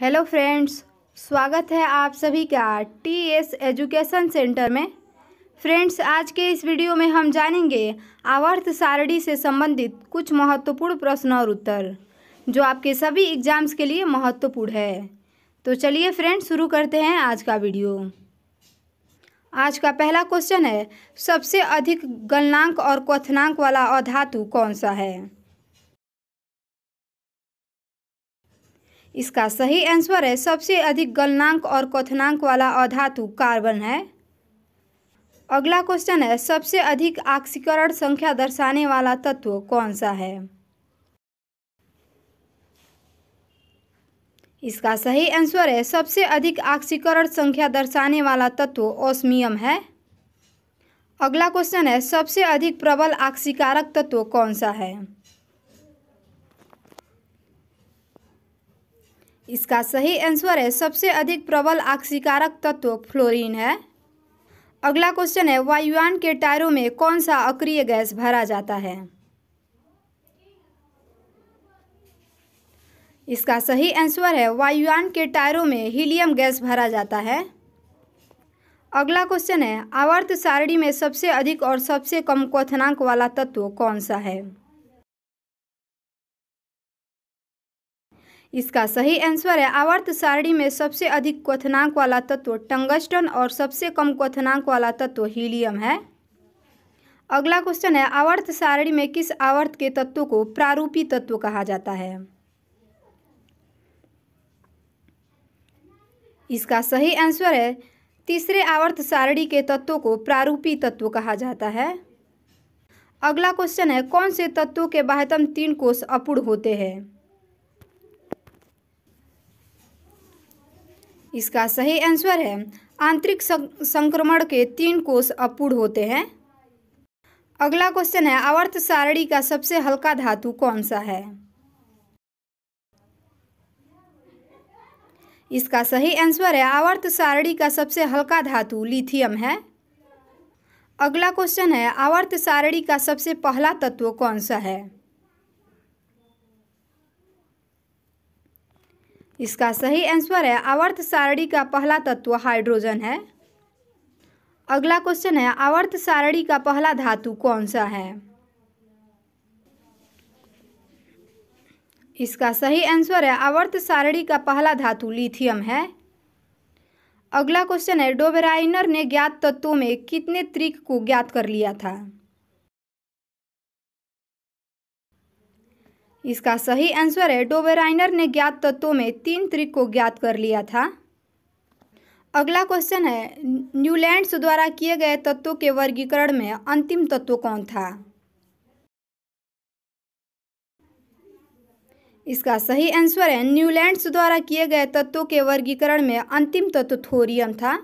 hello friends स्वागत है आप सभी का टी एस एजुकेशन सेंटर में फ्रेंड्स आज के इस वीडियो में हम जानेंगे आवर्त सारणी से संबंधित कुछ महत्वपूर्ण प्रश्न और उत्तर जो आपके सभी एग्जाम्स के लिए महत्वपूर्ण है तो चलिए फ्रेंड्स शुरू करते हैं आज का वीडियो आज का पहला क्वेश्चन है सबसे अधिक गलनांक और क्वथनांक वाला अधातु कौन सा है इसका सही आंसर है सबसे अधिक गलनांक और कथनांक वाला अधातु कार्बन है अगला क्वेश्चन है सबसे अधिक आक्सीकरण संख्या दर्शाने वाला तत्व कौन सा है इसका सही आंसर है सबसे अधिक आक्सीकरण संख्या दर्शाने वाला तत्व ओस्मियम है अगला क्वेश्चन है सबसे अधिक प्रबल आक्सीकारक तत्व कौन सा है इसका सही आंसर है सबसे अधिक प्रबल आक्सीकारक तत्व फ्लोरीन है अगला क्वेश्चन है वायुयान के टायरों में कौन सा अक्रिय गैस भरा जाता है इसका सही आंसर है वायुयान के टायरों में हीलियम गैस भरा जाता है अगला क्वेश्चन है आवर्त सारणी में सबसे अधिक और सबसे कम क्वथनांक वाला तत्व कौन सा है इसका सही आंसर है आवर्त सारणी में सबसे अधिक क्वथनांक वाला तत्व टंगस्टन और सबसे कम क्वथनांक वाला तत्व हीलियम है अगला क्वेश्चन है आवर्त सारणी में किस आवर्त के तत्व को प्रारूपी तत्व कहा जाता है इसका सही आंसर है तीसरे आवर्त सारणी के तत्वों को प्रारूपी तत्व कहा जाता है अगला क्वेश्चन है कौन से तत्वों के बाह्यतम तीन कोष अपूर्ण होते हैं इसका सही आंसर है आंतरिक संक्रमण के तीन कोष अपूर्ण होते हैं अगला क्वेश्चन है आवर्त सारणी का सबसे हल्का धातु कौन सा है इसका सही आंसर है आवर्त सारणी का सबसे हल्का धातु लिथियम है अगला क्वेश्चन है आवर्त सारणी का सबसे पहला तत्व कौन सा है इसका सही आंसर है आवर्त सारणी का पहला तत्व हाइड्रोजन है अगला क्वेश्चन है आवर्त सारणी का पहला धातु कौन सा है इसका सही आंसर है आवर्त सारणी का पहला धातु लिथियम है अगला क्वेश्चन है डोबेराइनर ने ज्ञात तत्वों में कितने त्रिक को ज्ञात कर लिया था इसका सही आंसर है डोबेराइनर ने ज्ञात तत्वों में तीन त्रिक को ज्ञात कर लिया था अगला क्वेश्चन है न्यूलैंड्स द्वारा किए गए तत्वों के वर्गीकरण में अंतिम तत्व कौन था इसका सही आंसर है न्यूलैंड्स द्वारा किए गए तत्वों के वर्गीकरण में अंतिम तत्व थोरियम था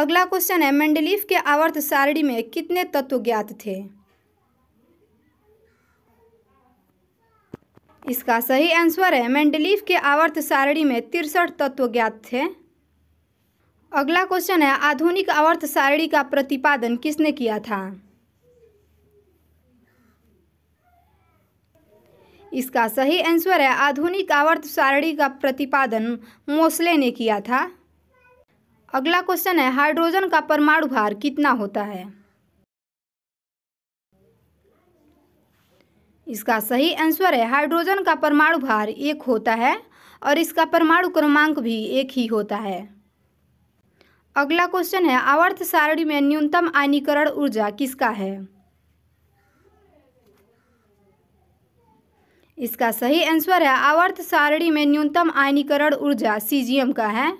अगला क्वेश्चन है मेंडलीफ के आवर्त सारणी में कितने तत्व ज्ञात थे इसका सही आंसर है मेंडलीफ के आवर्त सारणी में तिरसठ तत्व ज्ञात थे अगला क्वेश्चन है आधुनिक आवर्त सारणी का प्रतिपादन किसने किया था इसका सही आंसर है आधुनिक आवर्त सारणी का प्रतिपादन मोसले ने किया था अगला क्वेश्चन है हाइड्रोजन का परमाणु भार कितना होता है इसका सही आंसर है हाइड्रोजन का परमाणु भार एक होता है और इसका परमाणु क्रमांक भी एक ही होता है अगला क्वेश्चन है आवर्त सारणी में न्यूनतम आयनीकरण ऊर्जा किसका है इसका सही आंसर है आवर्त सारणी में न्यूनतम आयनीकरण ऊर्जा सीजीएम का है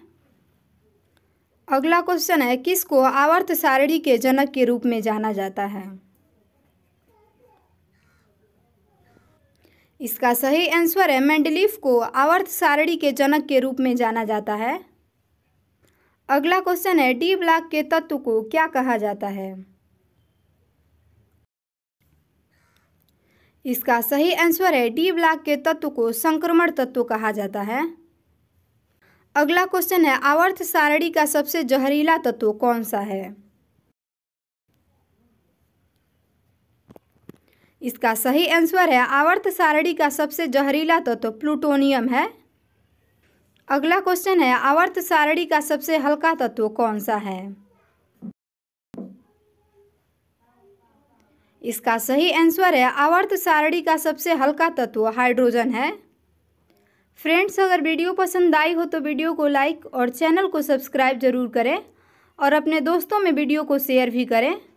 अगला क्वेश्चन है किसको आवर्त सारणी के जनक के रूप में जाना जाता है इसका सही आंसर है मेंडलीफ को आवर्त सारणी के जनक के रूप में जाना जाता है अगला क्वेश्चन है डी ब्लॉक के तत्व को क्या कहा जाता है इसका सही आंसर है डी ब्लॉक के तत्व को संक्रमण तत्व कहा जाता है अगला क्वेश्चन है आवर्त सारणी का सबसे जहरीला तत्व कौन सा है इसका सही आंसर है आवर्त सारणी का सबसे जहरीला तत्व तो प्लूटोनियम है अगला क्वेश्चन है आवर्त सारणी का सबसे हल्का तत्व कौन सा है इसका सही आंसर है आवर्त सारणी का सबसे हल्का तत्व हाइड्रोजन है फ्रेंड्स अगर वीडियो पसंद आई हो तो वीडियो को लाइक और चैनल को सब्सक्राइब जरूर करें और अपने दोस्तों में वीडियो को शेयर भी करें